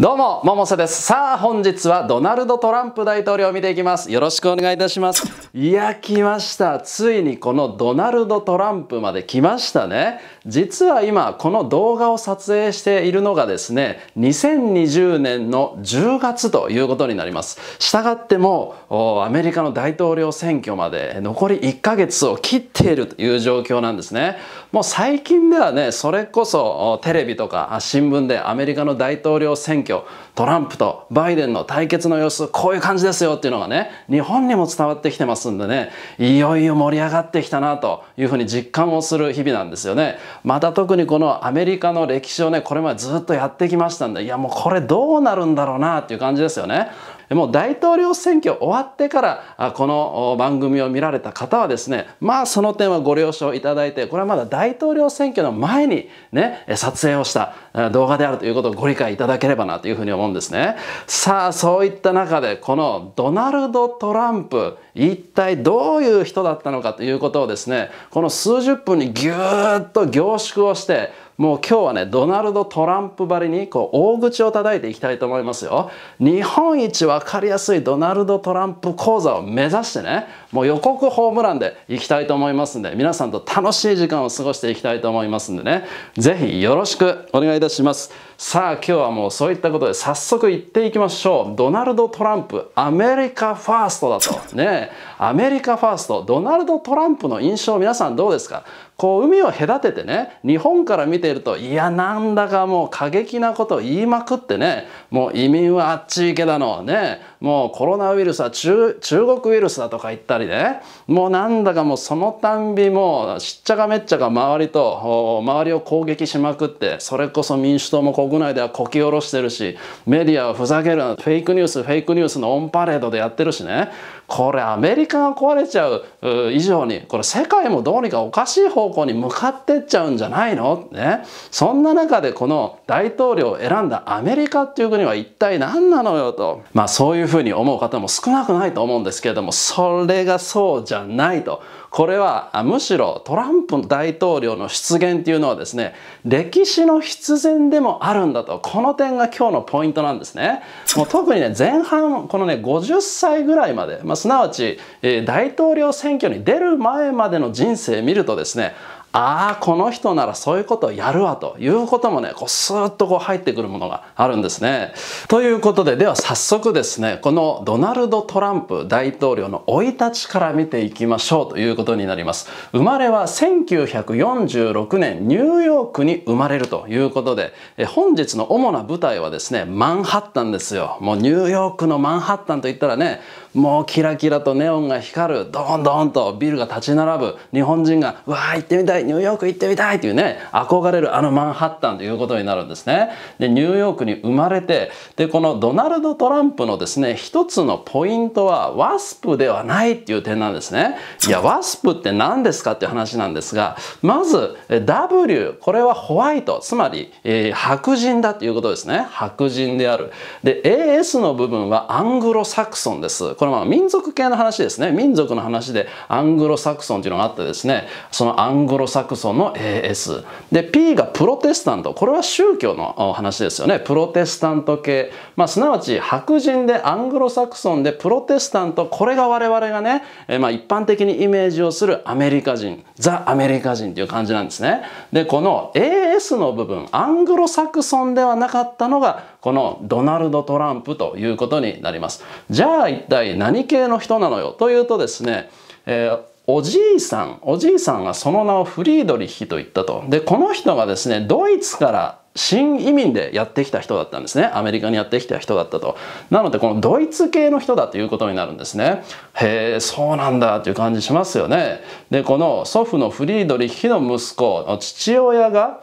どうも、ももさです。さあ、本日はドナルド・トランプ大統領を見ていきます。よろしくお願いいたします。いや、来ました。ついにこのドナルド・トランプまで来ましたね。実は今、この動画を撮影しているのがですね、2020年の10月ということになります。したがっても、アメリカの大統領選挙まで残り1ヶ月を切っているという状況なんですね。もう最近ではねそれこそテレビとか新聞でアメリカの大統領選挙トランプとバイデンの対決の様子こういう感じですよっていうのがね日本にも伝わってきてますんでねいよいよ盛り上がってきたなというふうに実感をする日々なんですよね。また特にこのアメリカの歴史をねこれまでずっとやってきましたんでいやもうこれどうなるんだろうなっていう感じですよね。もう大統領選挙終わってからこの番組を見られた方はですねまあその点はご了承いただいてこれはまだ大統領選挙の前にね撮影をした動画であるということをご理解いただければなというふうに思うんですね。さあそういった中でこのドナルド・トランプ一体どういう人だったのかということをですねこの数十分にぎゅーっと凝縮をしてもう今日はねドナルド・トランプばりにこう大口を叩いていきたいと思いますよ日本一わかりやすいドナルド・トランプ講座を目指してねもう予告ホームランでいきたいと思いますんで皆さんと楽しい時間を過ごしていきたいと思いますんでね是非よろしくお願いいたしますさあ今日はもうそういったことで早速言っていきましょうドナルド・トランプアメリカファーストだとねアメリカファーストドナルド・トランプの印象皆さんどうですかこう海を隔ててね日本から見ているといやなんだかもう過激なことを言いまくってねもう移民はあっち行けだのねもうコロナウイルスは中国ウイルスだとか言ったりねもうなんだかもうそのたんびもうしっちゃかめっちゃか周りと周りを攻撃しまくってそれこそ民主党も攻撃国内ではこき下ろしてるしメディアはふざけるなフェイクニュースフェイクニュースのオンパレードでやってるしねこれアメリカが壊れちゃう以上にこれ世界もどうにかおかしい方向に向かってっちゃうんじゃないのねそんな中でこの大統領を選んだアメリカっていう国は一体何なのよとまあそういうふうに思う方も少なくないと思うんですけれどもそれがそうじゃないとこれはむしろトランプ大統領の出現っていうのはですね歴史の必然でもあるんだとこの点が今日のポイントなんですねもう特にね前半このね50歳ぐらいまで、ますなわち、えー、大統領選挙に出る前までの人生見るとですねああこの人ならそういうことをやるわということもねこうスーッとこう入ってくるものがあるんですね。ということででは早速ですねこのドナルド・トランプ大統領の生い立ちから見ていきましょうということになります。生まれは1946年ニューヨークに生まれるということで本日の主な舞台はですねマンハッタンですよ。もうニューヨークのマンハッタンといったらねもうキラキラとネオンが光るドンドンとビルが立ち並ぶ日本人がうわ行ってみたいニューヨーク行ってみたいというね憧れるあのマンハッタンということになるんですね。でニューヨークに生まれてでこのドナルド・トランプのですね一つのポイントはワスプではないっていう点なんですね。いやワスプって何ですかっていう話なんですがまず W これはホワイトつまり、えー、白人だということですね白人である。で AS の部分はアングロサクソンです。これまあ民族系の話ですね。民族の話でアングロサクソンっていうのがあってですね、そのアングロサクソンの AS。で、P がプロテスタント。これは宗教の話ですよね。プロテスタント系。まあ、すなわち白人でアングロサクソンでプロテスタント。これが我々がね、えまあ、一般的にイメージをするアメリカ人、ザ・アメリカ人っていう感じなんですね。で、この AS の部分、アングロサクソンではなかったのが、このドナルド・トランプということになります。じゃあ一体何系の人なのよというとですね、えーおじいさん、おじいさんがその名をフリードリッヒと言ったと。で、この人がですね、ドイツから新移民でやってきた人だったんですね。アメリカにやってきた人だったと。なので、このドイツ系の人だということになるんですね。へえ、そうなんだという感じしますよね。で、この祖父のフリードリッヒの息子、父親が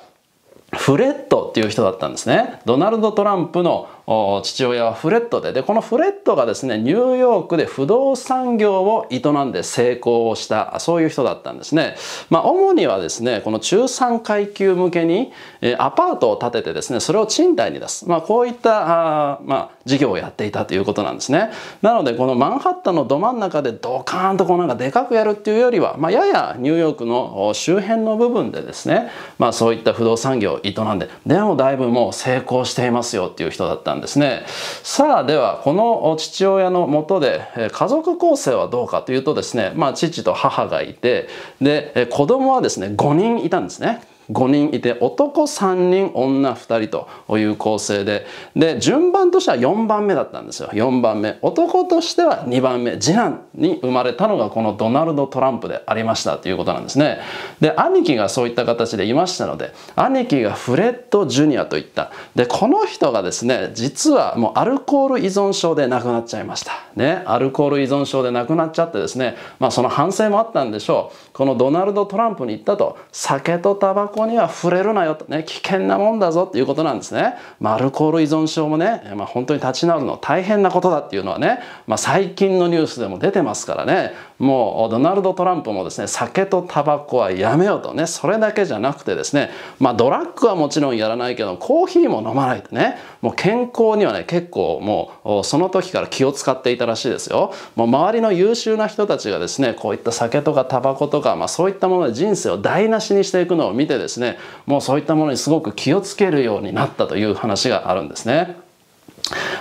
フレットっていう人だったんですね。ドナルド・トランプの父親はフレットででこのフレットがですねニューヨークで不動産業を営んで成功をしたそういう人だったんですね。まあ、主にはですねこの中産階級向けにアパートを建ててですねそれを賃貸に出す、まあ、こういったあ、まあ、事業をやっていたということなんですね。なのでこのマンハッタンのど真ん中でドカーンとこうなんかでかくやるっていうよりは、まあ、ややニューヨークの周辺の部分でですね、まあ、そういった不動産業を営んででもだいぶもう成功していますよっていう人だったんですなんですね。さあではこの父親のもとで家族構成はどうかというとですね、まあ、父と母がいてで子供はですね5人いたんですね。5人いて男3人女2人という構成でで順番としては4番目だったんですよ4番目男としては2番目次男に生まれたのがこのドナルド・トランプでありましたということなんですねで兄貴がそういった形でいましたので兄貴がフレッド・ジュニアといったでこの人がですね実はもうアルコール依存症で亡くなっちゃいましたねアルコール依存症で亡くなっちゃってですねまあその反省もあったんでしょうこのドナルド・トランプに行ったと酒とタバコ箱には触れるなよとね、危険なもんだぞっていうことなんですね。まあ、アルコール依存症もね、まあ、本当に立ち直るの大変なことだっていうのはね、まあ、最近のニュースでも出てますからね、もうドナルド・トランプもですね酒とタバコはやめようとねそれだけじゃなくてですねまあドラッグはもちろんやらないけどコーヒーも飲まないとねもう健康にはね結構もうその時から気を使っていたらしいですよ。もう周りの優秀な人たちがですねこういった酒とかタバコとか、まあ、そういったもので人生を台無しにしていくのを見てですねもうそういったものにすごく気をつけるようになったという話があるんですね。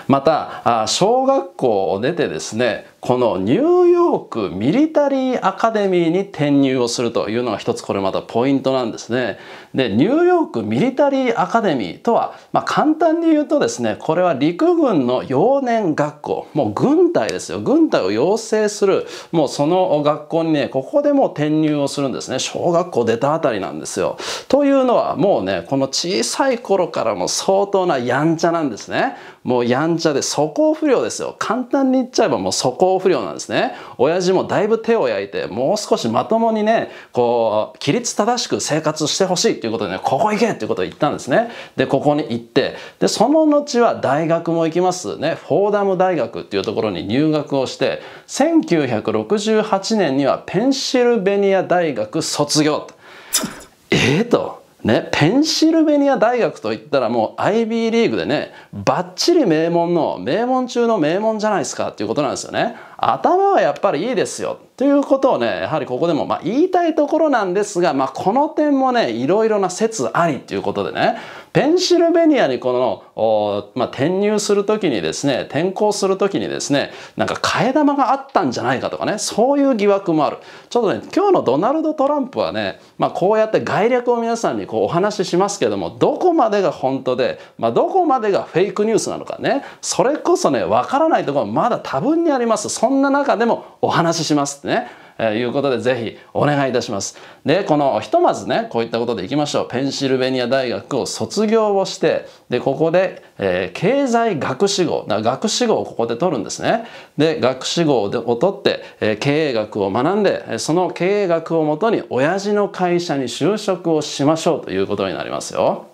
また小学校を出てですねこのニューヨークミリタリーアカデミーに転入をするというのが一つこれまたポイントなんですね。で、ニューヨークミリタリーアカデミーとは、まあ、簡単に言うとですね、これは陸軍の幼年学校、もう軍隊ですよ。軍隊を養成する、もうその学校にね、ここでもう転入をするんですね。小学校出たあたりなんですよ。というのはもうね、この小さい頃からも相当なやんちゃなんですね。もうやんちゃで素行不良ですよ。簡単に言っちゃえばもう素行当不良なんですね。親父もだいぶ手を焼いて、もう少しまともにね、こう、規律正しく生活してほしいっていうことでね、ここ行けっていうことを言ったんですね。で、ここに行って、で、その後は大学も行きますね。フォーダム大学っていうところに入学をして、1968年にはペンシルベニア大学卒業。ええー、と。ね、ペンシルベニア大学といったらもう IB リーグでね、ばっちり名門の、名門中の名門じゃないですかっていうことなんですよね。頭はやっぱりいいですよということをねやはりここでもま言いたいところなんですが、まあ、この点もねいろいろな説ありということでねペンシルベニアにこの、まあ、転入する時にですね転校する時にですねなんか替え玉があったんじゃないかとかねそういう疑惑もあるちょっとね今日のドナルド・トランプはね、まあ、こうやって概略を皆さんにこうお話ししますけどもどこまでが本当で、まどこまでがフェイクニュースなのかねそれこそねわからないところまだ多分にあります。そんな中でもお話ししますってね、えー、いうことでぜひお願いいたします。でこのひとまずねこういったことでいきましょうペンシルベニア大学を卒業をしてでここで、えー、経済学士号だ学士号をここで取るんですね。で学士号を取って、えー、経営学を学んでその経営学をもとに親父の会社に就職をしましょうということになりますよ。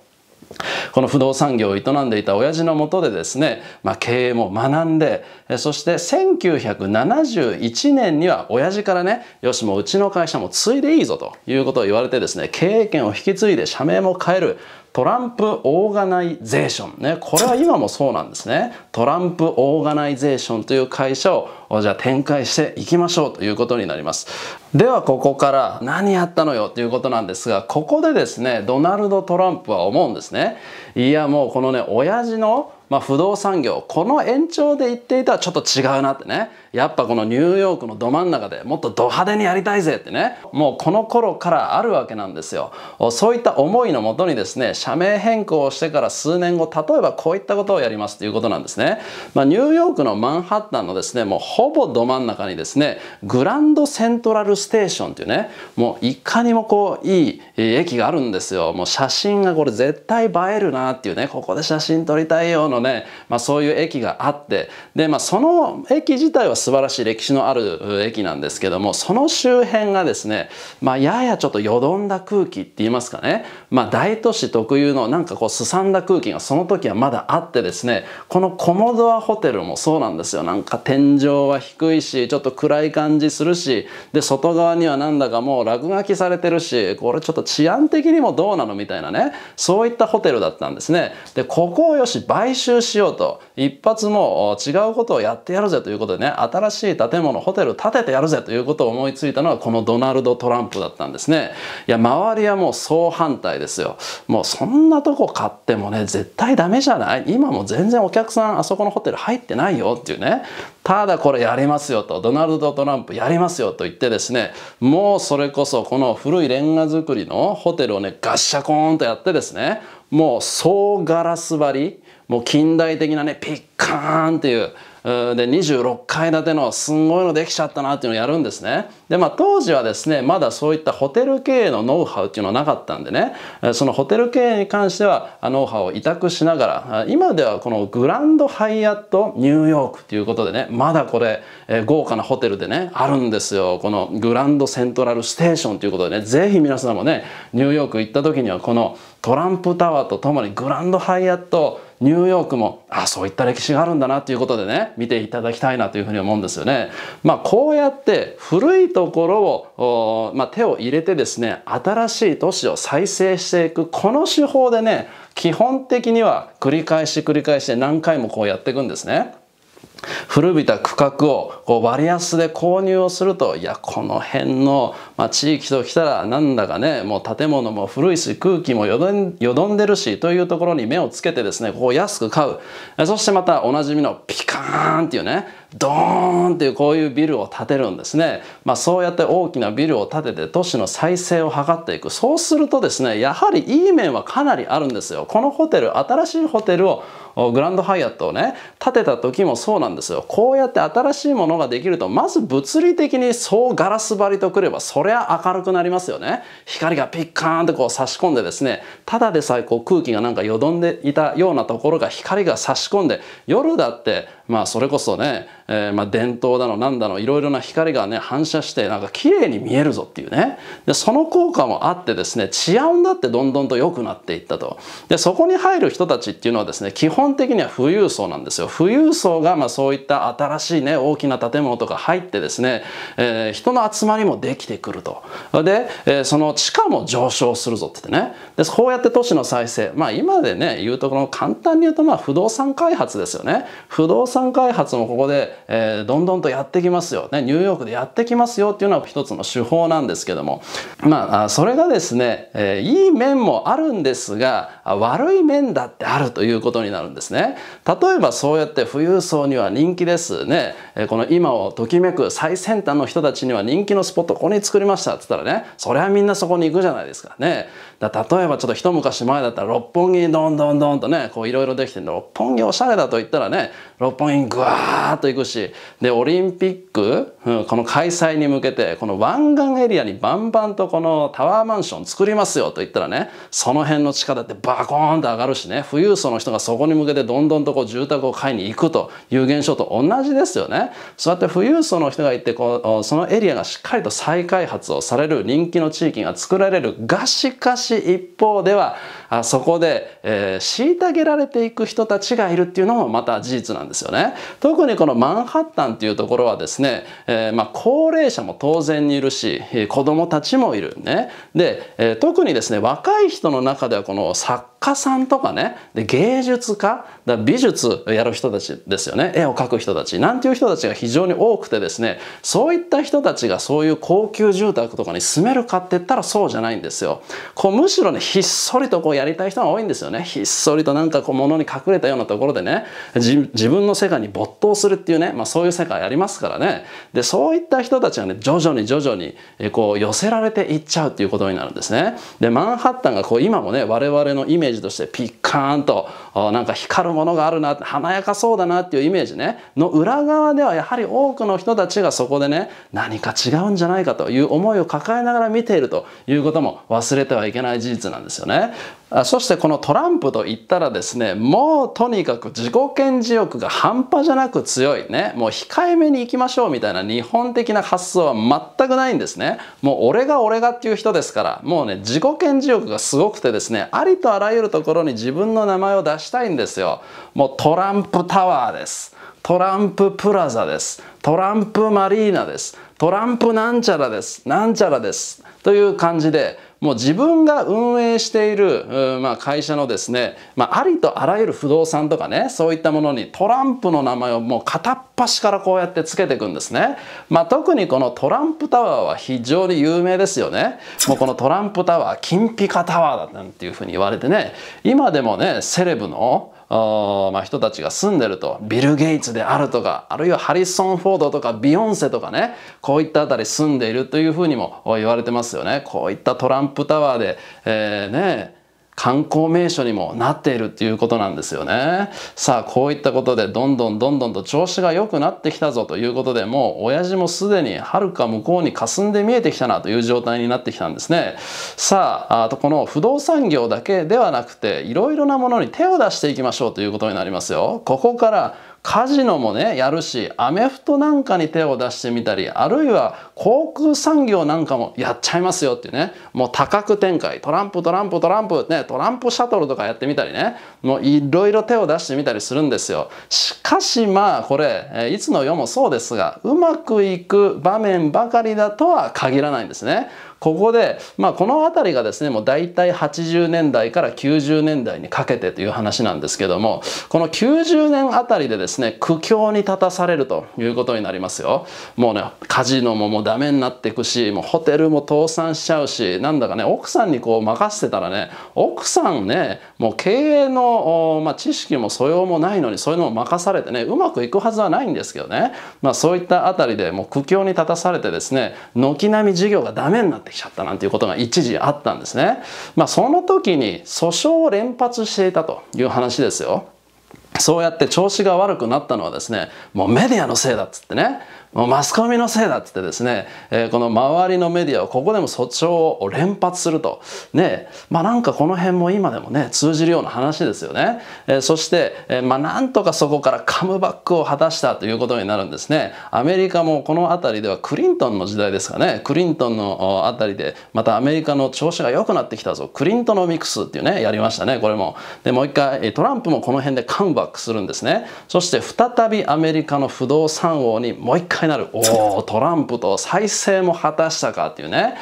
この不動産業を営んでいた親父のもとでですね、まあ、経営も学んでそして1971年には親父からねよしもううちの会社も継いでいいぞということを言われてですね経営権を引き継いで社名も変えるトランプオーガナイゼーション。ね、これは今もそうなんですね。トランプオーガナイゼーションという会社をじゃあ展開していきましょうということになります。ではここから何やったのよということなんですが、ここでですね、ドナルド・トランプは思うんですね。いやもうこのね、親父のまあ、不動産業この延長で言っていたらちょっと違うなってねやっぱこのニューヨークのど真ん中でもっとド派手にやりたいぜってねもうこの頃からあるわけなんですよそういった思いのもとにですね社名変更をしてから数年後例えばこういったことをやりますということなんですね、まあ、ニューヨークのマンハッタンのですねもうほぼど真ん中にですねグランドセントラルステーションというねもういかにもこういい駅があるんですよもう写真がこれ絶対映えるなっていうねここで写真撮りたいようなね、まあ、そういう駅があってで、まあ、その駅自体は素晴らしい歴史のある駅なんですけどもその周辺がですね、まあ、ややちょっとよどんだ空気って言いますかね、まあ、大都市特有のなんかこうすさんだ空気がその時はまだあってですねこのコモドアホテルもそうなんですよなんか天井は低いしちょっと暗い感じするしで外側にはなんだかもう落書きされてるしこれちょっと治安的にもどうなのみたいなねそういったホテルだったんですね。でここをよし買収しようと一発も違うことをやってやるぜということでね新しい建物ホテル建ててやるぜということを思いついたのはこのドナルド・トランプだったんですねいや周りはもう総反対ですよもうそんなとこ買ってもね絶対ダメじゃない今も全然お客さんあそこのホテル入ってないよっていうねただこれやりますよとドナルド・トランプやりますよと言ってですねもうそれこそこの古いレンガ造りのホテルをねガッシャコーンとやってですねもう総ガラス張りもう近代的なねピッカーンっていうで26階建てのすんごいのできちゃったなっていうのをやるんですね。でまあ当時はですねまだそういったホテル経営のノウハウっていうのはなかったんでねそのホテル経営に関してはノウハウを委託しながら今ではこのグランドハイアットニューヨークということでねまだこれ豪華なホテルでねあるんですよこのグランドセントラルステーションということでねぜひ皆さんもねニューヨーク行った時にはこのトランプタワーとともにグランドハイアットニューヨークもあそういった歴史があるんだなということでね見ていただきたいなというふうに思うんですよね。まあ、こうやって古いところを、まあ、手を入れてですね新しい都市を再生していくこの手法でね基本的には繰り返し繰り返して何回もこうやっていくんですね。古びた区画をこう割安で購入をするといやこの辺の、まあ、地域ときたらなんだかねもう建物も古いし空気もよどんよどんでるしというところに目をつけてですねこう安く買うそしてまたおなじみのピカーンっていうねドーンっていうこういうビルを建てるんですね、まあ、そうやって大きなビルを建てて都市の再生を図っていくそうするとですねやはりいい面はかなりあるんですよこのホテル新しいホテルをグランドハイアットをね建てた時もそうなんですよこうやって新しいものができるとまず物理的にそうガラス張りとくればそりゃ明るくなりますよね光がピッカーンとこう差し込んでですねただでさえこう空気がなんかよどんでいたようなところが光が差し込んで夜だってまあそれこそねえー、まあ、伝統だの何だのいろいろな光がね反射してなんか綺麗に見えるぞっていうねでその効果もあってですね治安だってどんどんと良くなっていったとでそこに入る人たちっていうのはですね基本的には富裕層なんですよ富裕層がまあそういった新しいね大きな建物とか入ってですね、えー、人の集まりもできてくるとで、えー、その地価も上昇するぞってねでこうやって都市の再生まあ今でね言うところ簡単に言うとまあ不動産開発ですよね不動産開発もここでえー、どんどんとやってきますよ、ね、ニューヨークでやってきますよっていうのは一つの手法なんですけどもまあそれがですね、えー、いい面もあるんですが悪い面だってあるということになるんですね。例えばそうやって富裕層には人気ですね、えー、この今をときめく最先端の人たちには人気のスポットここに作りましたっつったらねそれはみんなそこに行くじゃないですかね。だ例えばちょっと一昔前だったら六本木にどんどんどんとねこういろいろできて六本木おしゃれだと言ったらね六本木にぐわーっと行くしでオリンピック、うん、この開催に向けてこの湾岸エリアにバンバンとこのタワーマンション作りますよと言ったらねその辺の地下だってバコーンと上がるしね富裕層の人がそこに向けてどんどんとこう住宅を買いに行くという現象と同じですよね。そうやって富裕層の人がってこうそのエリアがしっかりと再開発をされる人気の地域が作られるがしかし一方ではあそこで、えー、虐げられていく人たちがいるっていうのもまた事実なんですよね。特にこのマンハッタンっていうところはですね、えー、まあ、高齢者も当然にいるし子供たちもいるね。で、えー、特にですね若い人の中ではこの作家さんとかねで芸術家だ美術やる人たちですよね絵を描く人たちなんていう人たちが非常に多くてですねそういった人たちがそういう高級住宅とかに住めるかって言ったらそうじゃないんですよ。こうむしろねひっそりとこうやりたい人が多いんですよねひっそりとなんかこう物に隠れたようなところでね自分の世界に没頭するっていうね、まあ、そういう世界ありますからねでそういった人たちがね徐々に徐々にこう寄せられていっちゃうっていうことになるんですねでマンハッタンがこう今もね我々のイメージとしてピッカーンとなんか光るものがあるな華やかそうだなっていうイメージねの裏側ではやはり多くの人たちがそこでね何か違うんじゃないかという思いを抱えながら見ているということも忘れてはいけない事実なんですよね。そしてこのトランプと言ったらですね、もうとにかく自己顕示欲が半端じゃなく強いね、もう控えめに行きましょうみたいな日本的な発想は全くないんですね。もう俺が俺がっていう人ですから、もうね、自己顕示欲がすごくてですね、ありとあらゆるところに自分の名前を出したいんですよ。もうトランプタワーです。トランププラザです。トランプマリーナです。トランプなんちゃらです。なんちゃらです。という感じで、もう自分が運営している、まあ、会社のですね、まあ、ありとあらゆる不動産とかねそういったものにトランプの名前をもう片っ端からこうやってつけていくんですね、まあ、特にこのトランプタワーは非常に有名ですよねもうこのトランプタワー金ピカタワーだなんていうふうに言われてね今でもねセレブのまあ、人たちが住んでるとビル・ゲイツであるとかあるいはハリソン・フォードとかビヨンセとかねこういったあたり住んでいるというふうにも言われてますよねこういったトランプタワーで、えーね、ね観光名所にもなっているっていうことなんですよね。さあ、こういったことでどんどんどんどんと調子が良くなってきたぞということで、もう親父もすでに遥か向こうに霞んで見えてきたなという状態になってきたんですね。さあ、あとこの不動産業だけではなくて、いろいろなものに手を出していきましょうということになりますよ。ここからカジノもねやるしアメフトなんかに手を出してみたりあるいは航空産業なんかもやっちゃいますよっていうねもう多角展開トランプトランプトランプねトランプシャトルとかやってみたりねもういろいろ手を出してみたりするんですよしかしまあこれいつの世もそうですがうまくいく場面ばかりだとは限らないんですね。ここで、まあ、この辺りがですねもう大体80年代から90年代にかけてという話なんですけどもこの90年あたりでですね苦境に立たされるということになりますよ。もうねカジノももうダメになっていくしもうホテルも倒産しちゃうしなんだかね奥さんにこう任せてたらね奥さんねもう経営の、まあ、知識も素養もないのにそういうのを任されてねうまくいくはずはないんですけどね、まあ、そういったあたりでもう苦境に立たされてですね軒並み事業がダメになってってきちゃったなんていうことが一時あったんですね。まあ、その時に訴訟を連発していたという話ですよ。そうやって調子が悪くなったのはですね、もうメディアのせいだっつってね、もうマスコミのせいだって言ってですね、えー、この周りのメディアをここでも訴訟を連発すると。ね、まあなんかこの辺も今でもね、通じるような話ですよね。えー、そして、えー、まあなんとかそこからカムバックを果たしたということになるんですね。アメリカもこの辺りではクリントンの時代ですかね、クリントンの辺りで、またアメリカの調子が良くなってきたぞ、クリントノミクスっていうね、やりましたね、これも。で、もう一回、トランプもこの辺でカムバックするんですね。そして再びアメリカの不動産王にもう一回快なるおおトランプと再生も果たしたかっていうね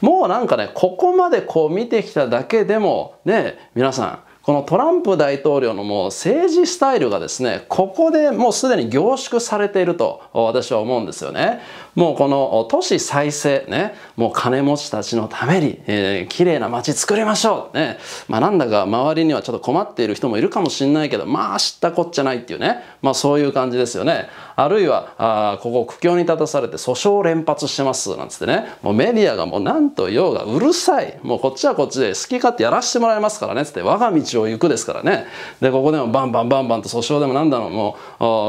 もうなんかねここまでこう見てきただけでもね皆さんこのトランプ大統領のもう政治スタイルがですね、ここでもうすでに凝縮されていると私は思うんですよね。もうこの都市再生ね、もう金持ちたちのために、えー、綺麗な街作りましょうね。まあなんだか周りにはちょっと困っている人もいるかもしれないけど、まあ知ったこっちゃないっていうね、まあそういう感じですよね。あるいは、あここ苦境に立たされて訴訟連発してます、なんつってね。もうメディアがもうなんと言おうがうるさい。もうこっちはこっちで好き勝手やらしてもらいますからね、つって我が道を行くですからね。で、ここでもバンバンバンバンと訴訟でもなんだろう、も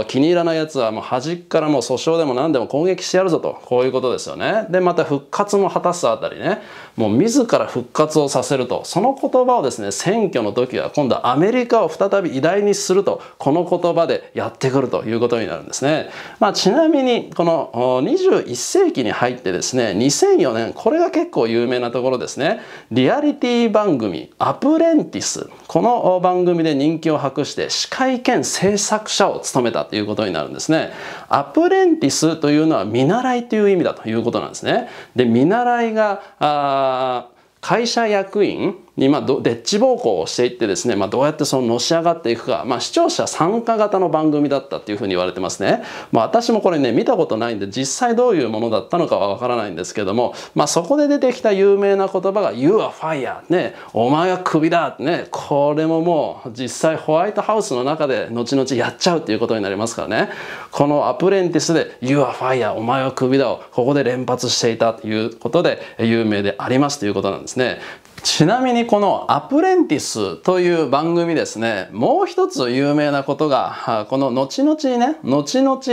う気に入らない奴はもう端っからもう訴訟でも何でも攻撃してやるぞと、こういうことですよね。で、また復活も果たすあたりね、もう自ら復活をさせると、その言葉をですね、選挙の時は今度アメリカを再び偉大にすると、この言葉でやってくるということになるんですね。ね。まあ、ちなみにこの21世紀に入ってですね2004年これが結構有名なところですねリアリティ番組「アプレンティス」この番組で人気を博して司会兼制作者を務めたということになるんですね。アプレンティスというのは見習いという意味だということなんですね。で見習いが会社役員に、まあ、どデッチ暴行をしていってですね、まあ、どうやってそののし上がっていくか、まあ、視聴者参加型の番組だったっていうふうに言われてますね、まあ、私もこれね見たことないんで実際どういうものだったのかはわからないんですけども、まあ、そこで出てきた有名な言葉が「You are fire」ね「お前はクビだ」ねこれももう実際ホワイトハウスの中で後々やっちゃうっていうことになりますからねこのアプレンティスで「You are fire」お前はクビだをここで連発していたということで有名でありますということなんですね。ちなみにこのアプレンティスという番組ですね、もう一つ有名なことが、この後々ね、後々、シ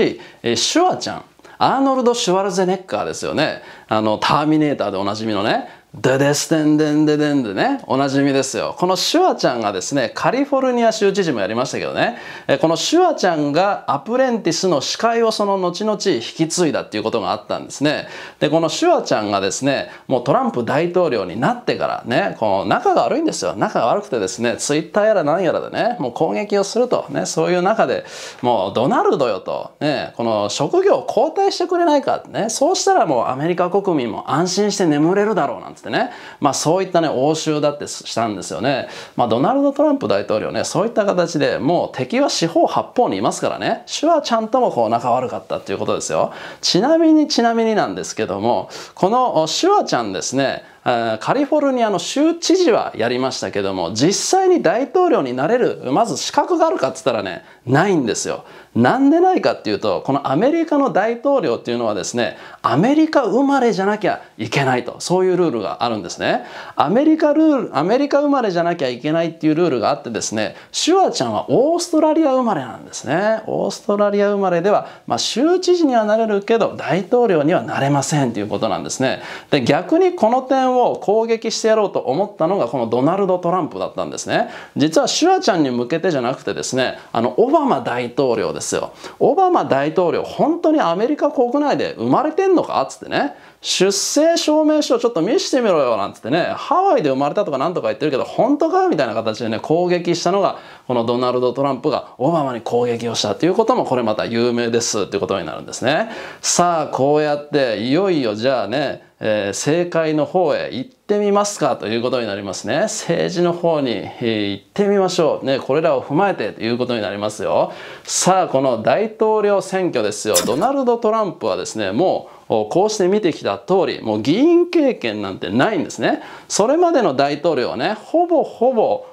ュワちゃん、アーノルド・シュワルゼネッカーですよね。あの、ターミネーターでおなじみのね、デデステンデンデデンでね、おなじみですよ。このシュワちゃんがですね、カリフォルニア州知事もやりましたけどね、このシュワちゃんがアプレンティスの司会をその後々引き継いだっていうことがあったんですね。で、このシュワちゃんがですね、もうトランプ大統領になってからね、この仲が悪いんですよ。仲が悪くてですね、ツイッターやら何やらでね、もう攻撃をすると、ね、そういう中でもうドナルドよと、ね、この職業交代してくれないかね、そうしたらもうアメリカ国民も安心して眠れるだろうなんてってね、まあ、そういったね応酬だってしたんですよね、まあ、ドナルド・トランプ大統領ねそういった形でもう敵は四方八方にいますからね手話ちゃんともこう仲悪かったっていうことですよちなみにちなみになんですけどもこのシュワちゃんですねカリフォルニアの州知事はやりましたけども実際に大統領になれるまず資格があるかっつったらねないんですよ。なんでないかっていうとこのアメリカの大統領っていうのはですねアメリカ生まれじゃなきゃいけないとそういうルールがあるんですねアメリカルールアメリカ生まれじゃなきゃいけないっていうルールがあってですねシュワちゃんはオーストラリア生まれなんですねオーストラリア生まれでは、まあ、州知事にはなれるけど大統領にはなれませんっていうことなんですねで逆にこの点を攻撃してやろうと思ったのがこのドナルド・トランプだったんですね実はシュワちゃんに向けてじゃなくてですねあのオバマ大統領ですよオバマ大統領本当にアメリカ国内で生まれてんのかっつってね出生証明書をちょっと見してみろよなんつってね、ハワイで生まれたとかなんとか言ってるけど、本当かみたいな形でね、攻撃したのが、このドナルド・トランプがオバマに攻撃をしたということも、これまた有名ですっていうことになるんですね。さあ、こうやって、いよいよじゃあね、えー、政界の方へ行ってみますかということになりますね。政治の方に、えー、行ってみましょう。ね、これらを踏まえてということになりますよ。さあ、この大統領選挙ですよ。ドナルド・トランプはですね、もうこうして見てきた通り、もう議員経験なんてないんですね。それまでの大統領はね、ほぼほぼ、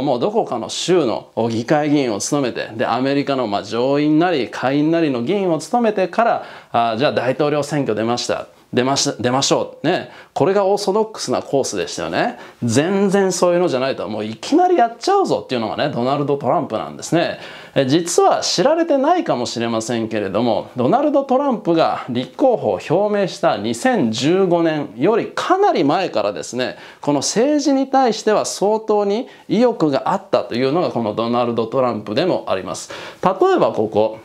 もうどこかの州の議会議員を務めて、で、アメリカのま上院なり下院なりの議員を務めてから、あじゃあ大統領選挙出ました。出まし出ましょう。ね。これがオーソドックスなコースでしたよね。全然そういうのじゃないと、もういきなりやっちゃうぞっていうのがね、ドナルド・トランプなんですね。実は知られてないかもしれませんけれども、ドナルド・トランプが立候補を表明した2015年よりかなり前からですね、この政治に対しては相当に意欲があったというのがこのドナルド・トランプでもあります。例えばここ。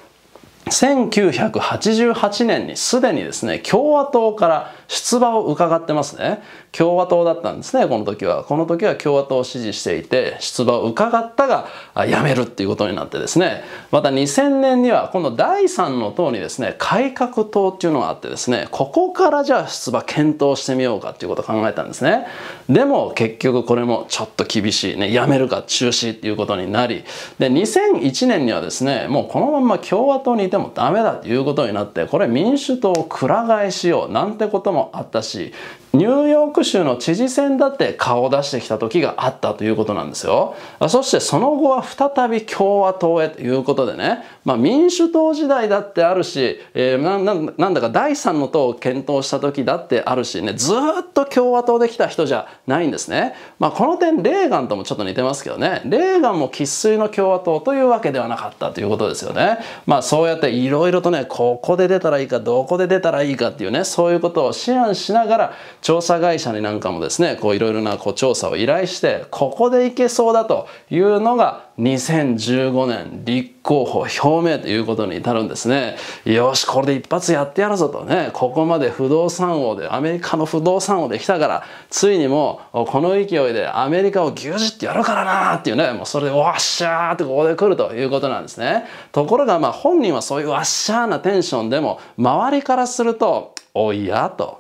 1988年にすでにですね、共和党から出馬を伺ってますね。共和党だったんですねこの時はこの時は共和党を支持していて出馬を伺ったが辞めるっていうことになってですねまた2000年には今度第3の党にですね改革党っていうのがあってですねここからじゃあ出馬検討してみようかっていうことを考えたんですねでも結局これもちょっと厳しいね辞めるか中止っていうことになりで2001年にはですねもうこのまま共和党にいてもダメだということになってこれ民主党をくら替えしようなんてこともあったしニューヨークク州の知事選だって顔を出してきた時があったということなんですよ。そしてその後は再び共和党へということでね、まあ、民主党時代だってあるし、えー、なんだか第三の党を検討した時だってあるしね、ずっと共和党で来た人じゃないんですね。まあ、この点、レーガンともちょっと似てますけどね、レーガンも生粋の共和党というわけではなかったということですよね。まあ、そうやっていろいろとね、ここで出たらいいか、どこで出たらいいかっていうね、そういうことを思案しながら、調査会社社になんかもですね、こういろいろなこう調査を依頼して、ここでいけそうだというのが2015年立候補表明ということに至るんですね。よし、これで一発やってやるぞとね、ここまで不動産王で、アメリカの不動産王できたから、ついにもうこの勢いでアメリカを牛耳ってやるからなっていうね、もうそれでわっしゃーってここで来るということなんですね。ところがまあ本人はそういうわっしゃーなテンションでも、周りからすると、おいやと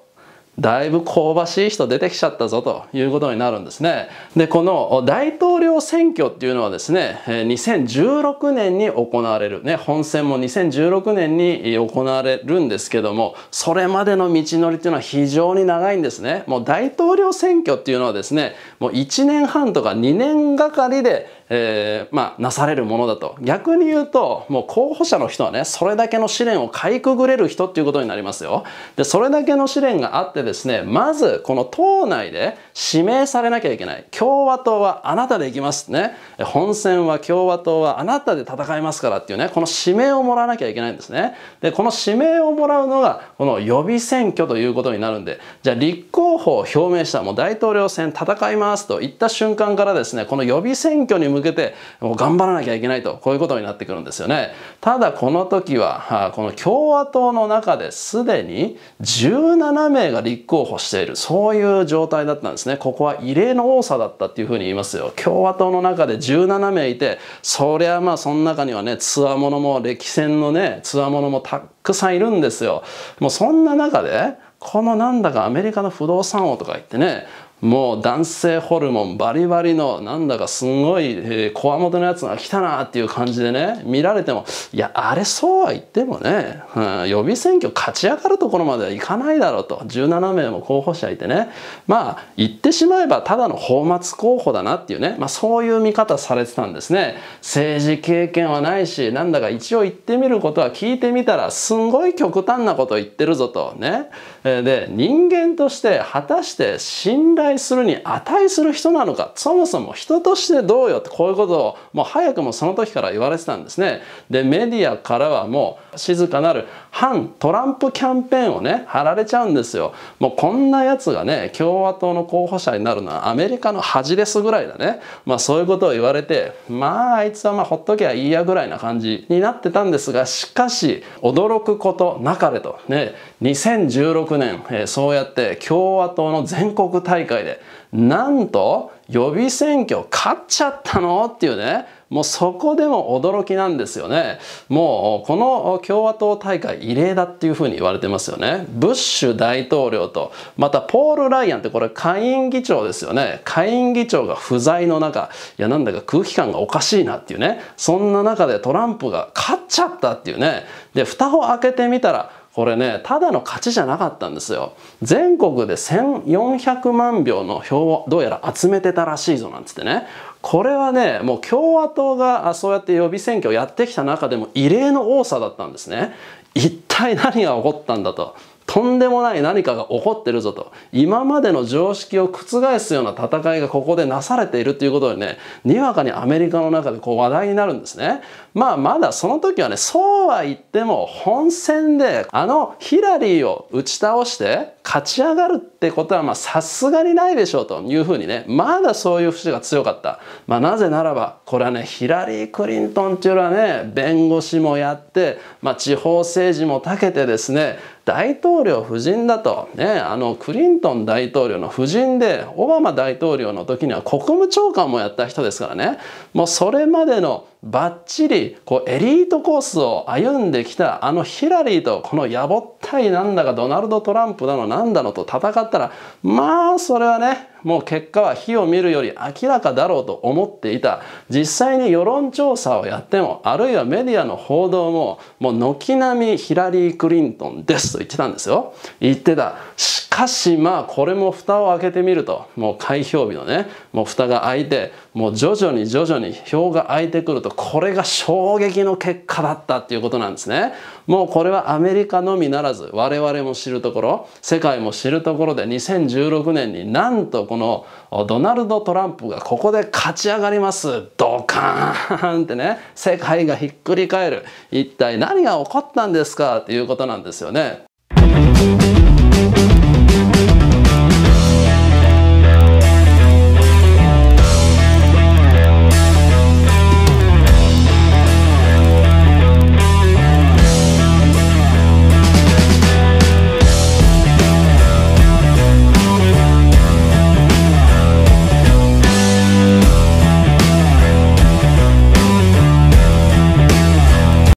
だいぶ香ばしい人出てきちゃったぞということになるんですね。で、この大統領選挙っていうのはですね、2016年に行われる、ね、本選も2016年に行われるんですけども、それまでの道のりっていうのは非常に長いんですね。もう大統領選挙っていうのはですね、もう1年半とか2年がかりでえー、まあ、なされるものだと。逆に言うと、もう候補者の人はね、それだけの試練をかいくぐれる人っていうことになりますよ。で、それだけの試練があってですね、まず、この党内で指名されなきゃいけない。共和党はあなたで行きますね。本選は共和党はあなたで戦いますからっていうね、この指名をもらわなきゃいけないんですね。で、この指名をもらうのが、この予備選挙ということになるんで、じゃあ立候補を表明した、もう大統領選戦いますと言った瞬間からですね、この予備選挙に向けてもう頑張らなきゃいけないとこういうことになってくるんですよね。ただこの時はこの共和党の中ですでに17名が立候補しているそういう状態だったんですね。ここは異例の多さだったっていうふうに言いますよ。共和党の中で17名いてそりゃまあその中にはね強者も歴戦のね強者ものもたくさんいるんですよ。もうそんな中でこのなんだかアメリカの不動産王とか言ってねもう男性ホルモンバリバリのなんだかすごいこわもてのやつが来たなっていう感じでね見られてもいやあれそうは言ってもね、うん、予備選挙勝ち上がるところまではいかないだろうと17名も候補者いてねまあ言ってしまえばただの泡沫候補だなっていうね、まあ、そういう見方されてたんですね政治経験はないしなんだか一応言ってみることは聞いてみたらすんごい極端なこと言ってるぞとねで人間として果たして信頼待するに値する人なのか、そもそも人としてどうよってこういうことをもう早くもその時から言われてたんですね。で、メディアからはもう静かなる反トランプキャンペーンをね貼られちゃうんですよもうこんなやつがね共和党の候補者になるのはアメリカの恥ですぐらいだねまあそういうことを言われてまああいつはまあほっとけばいいやぐらいな感じになってたんですがしかし驚くことなかれとね2016年、えー、そうやって共和党の全国大会でなんと予備選挙勝っちゃったのっていうね、もうそこでも驚きなんですよね。もうこの共和党大会異例だっていうふうに言われてますよね。ブッシュ大統領と、またポール・ライアンってこれ下院議長ですよね。下院議長が不在の中、いやなんだか空気感がおかしいなっていうね。そんな中でトランプが勝っちゃったっていうね。で、蓋を開けてみたら、これね、ただの勝ちじゃなかったんですよ。全国で1400万票の票をどうやら集めてたらしいぞなんつってね。これはね、もう共和党がそうやって予備選挙をやってきた中でも異例の多さだったんですね。一体何が起こったんだと。とんでもない何かが起こってるぞと今までの常識を覆すような戦いがここでなされているということでねにわかにアメリカの中でこう話題になるんですね。まあまだその時はねそうは言っても本戦であのヒラリーを打ち倒して勝ち上がるってことはさすがにないでしょうというふうにねまだそういう節が強かった、まあ、なぜならばこれはねヒラリー・クリントンっていうのはね弁護士もやって、まあ、地方政治もたけてですね大統領夫人だと、ね、あのクリントン大統領の夫人でオバマ大統領の時には国務長官もやった人ですからねもうそれまでのばっちりこうエリートコースを歩んできたあのヒラリーとこの野暮ったいなんだかドナルド・トランプだのなガンダノと戦ったらまあそれはねもう結果は火を見るより明らかだろうと思っていた実際に世論調査をやってもあるいはメディアの報道ももう軒並みヒラリー・クリントンですと言ってたんですよ言ってたしかしまあこれも蓋を開けてみるともう開票日のねもう蓋が開いてもう徐々に徐々に票が開いてくるとこれが衝撃の結果だったっていうことなんですねもうこれはアメリカのみならず我々も知るところ世界も知るところで2016年になんとこのドナルド・トランプがここで勝ち上がりますドカーンってね世界がひっくり返る一体何が起こったんですかっていうことなんですよね。